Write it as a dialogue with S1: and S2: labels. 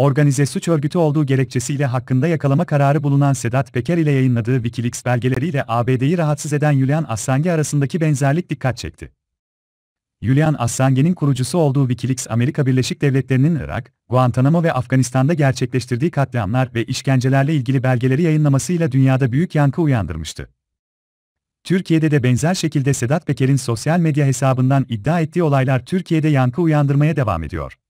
S1: organize suç örgütü olduğu gerekçesiyle hakkında yakalama kararı bulunan Sedat Peker ile yayınladığı Wikileaks belgeleriyle ABD'yi rahatsız eden Julian Assange arasındaki benzerlik dikkat çekti. Julian Assange'nin kurucusu olduğu Wikileaks Amerika Birleşik Devletleri'nin Irak, Guantanamo ve Afganistan'da gerçekleştirdiği katliamlar ve işkencelerle ilgili belgeleri yayınlamasıyla dünyada büyük yankı uyandırmıştı. Türkiye'de de benzer şekilde Sedat Peker'in sosyal medya hesabından iddia ettiği olaylar Türkiye'de yankı uyandırmaya devam ediyor.